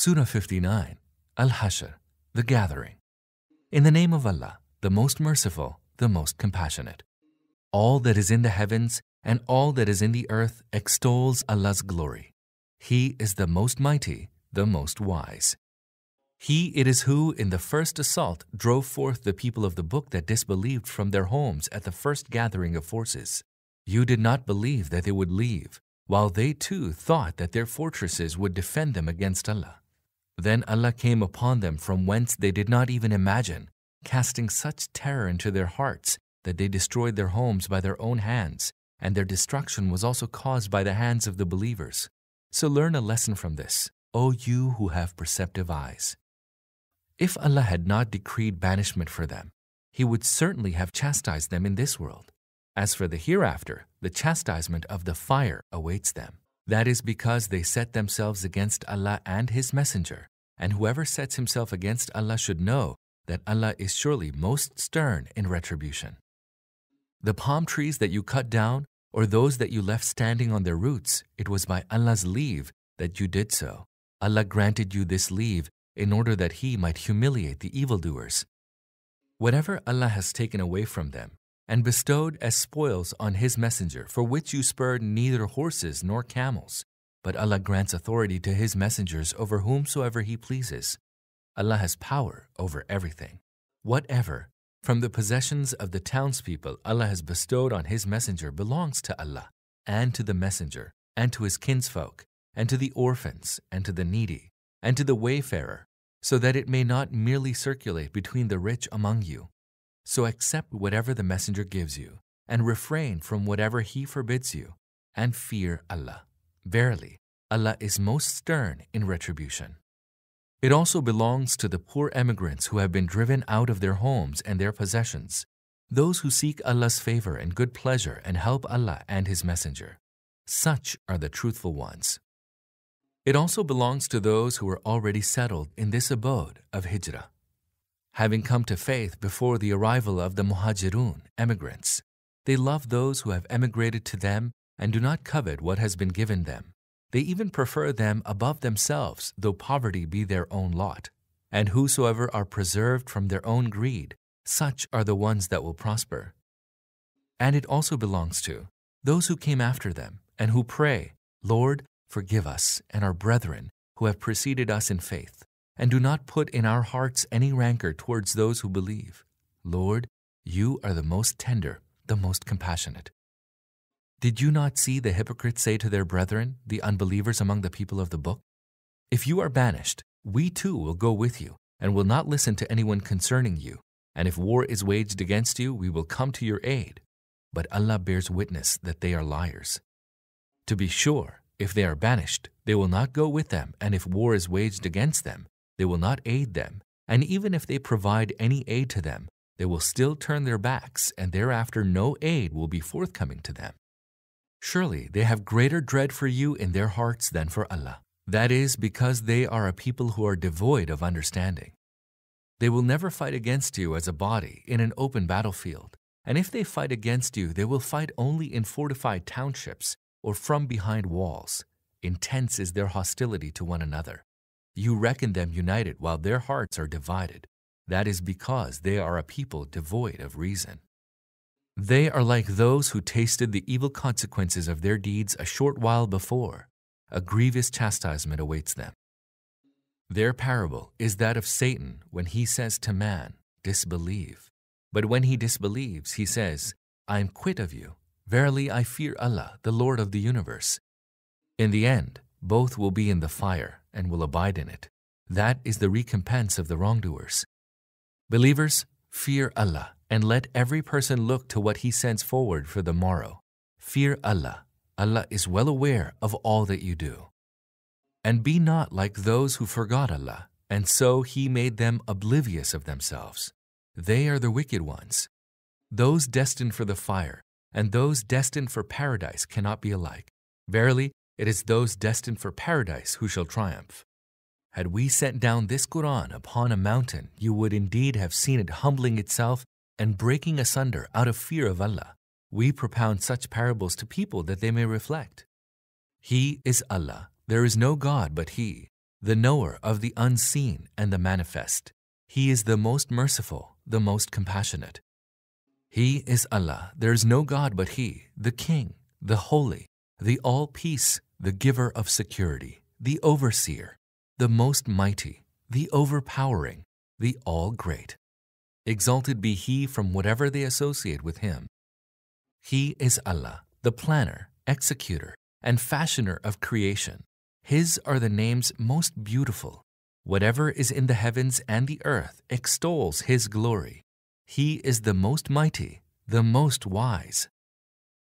Surah 59, Al-Hashr, The Gathering. In the name of Allah, the most merciful, the most compassionate. All that is in the heavens and all that is in the earth extols Allah's glory. He is the most mighty, the most wise. He it is who, in the first assault, drove forth the people of the book that disbelieved from their homes at the first gathering of forces. You did not believe that they would leave, while they too thought that their fortresses would defend them against Allah. Then Allah came upon them from whence they did not even imagine, casting such terror into their hearts that they destroyed their homes by their own hands, and their destruction was also caused by the hands of the believers. So learn a lesson from this, O you who have perceptive eyes. If Allah had not decreed banishment for them, He would certainly have chastised them in this world. As for the hereafter, the chastisement of the fire awaits them. That is because they set themselves against Allah and His Messenger, and whoever sets himself against Allah should know that Allah is surely most stern in retribution. The palm trees that you cut down, or those that you left standing on their roots, it was by Allah's leave that you did so. Allah granted you this leave in order that He might humiliate the evildoers. Whatever Allah has taken away from them, and bestowed as spoils on his messenger, for which you spurred neither horses nor camels. But Allah grants authority to his messengers over whomsoever he pleases. Allah has power over everything. Whatever from the possessions of the townspeople Allah has bestowed on his messenger belongs to Allah, and to the messenger, and to his kinsfolk, and to the orphans, and to the needy, and to the wayfarer, so that it may not merely circulate between the rich among you, so accept whatever the messenger gives you, and refrain from whatever he forbids you, and fear Allah. Verily, Allah is most stern in retribution. It also belongs to the poor emigrants who have been driven out of their homes and their possessions, those who seek Allah's favor and good pleasure and help Allah and His Messenger. Such are the truthful ones. It also belongs to those who are already settled in this abode of Hijrah having come to faith before the arrival of the Muhajirun, emigrants. They love those who have emigrated to them and do not covet what has been given them. They even prefer them above themselves, though poverty be their own lot. And whosoever are preserved from their own greed, such are the ones that will prosper. And it also belongs to those who came after them and who pray, Lord, forgive us and our brethren who have preceded us in faith, and do not put in our hearts any rancor towards those who believe. Lord, you are the most tender, the most compassionate. Did you not see the hypocrites say to their brethren, the unbelievers among the people of the book? If you are banished, we too will go with you, and will not listen to anyone concerning you. And if war is waged against you, we will come to your aid. But Allah bears witness that they are liars. To be sure, if they are banished, they will not go with them, and if war is waged against them, they will not aid them, and even if they provide any aid to them, they will still turn their backs, and thereafter no aid will be forthcoming to them. Surely they have greater dread for you in their hearts than for Allah. That is because they are a people who are devoid of understanding. They will never fight against you as a body in an open battlefield, and if they fight against you, they will fight only in fortified townships or from behind walls. Intense is their hostility to one another. You reckon them united while their hearts are divided. That is because they are a people devoid of reason. They are like those who tasted the evil consequences of their deeds a short while before. A grievous chastisement awaits them. Their parable is that of Satan when he says to man, Disbelieve. But when he disbelieves, he says, I am quit of you. Verily, I fear Allah, the Lord of the universe. In the end, both will be in the fire, and will abide in it. That is the recompense of the wrongdoers. Believers, fear Allah and let every person look to what He sends forward for the morrow. Fear Allah. Allah is well aware of all that you do. And be not like those who forgot Allah, and so He made them oblivious of themselves. They are the wicked ones. Those destined for the fire and those destined for paradise cannot be alike. Verily, it is those destined for paradise who shall triumph. Had we sent down this Quran upon a mountain, you would indeed have seen it humbling itself and breaking asunder out of fear of Allah. We propound such parables to people that they may reflect. He is Allah. There is no God but He, the knower of the unseen and the manifest. He is the most merciful, the most compassionate. He is Allah. There is no God but He, the King, the Holy, the All Peace, the giver of security, the overseer, the most mighty, the overpowering, the all great. Exalted be He from whatever they associate with Him. He is Allah, the planner, executor, and fashioner of creation. His are the names most beautiful. Whatever is in the heavens and the earth extols His glory. He is the most mighty, the most wise.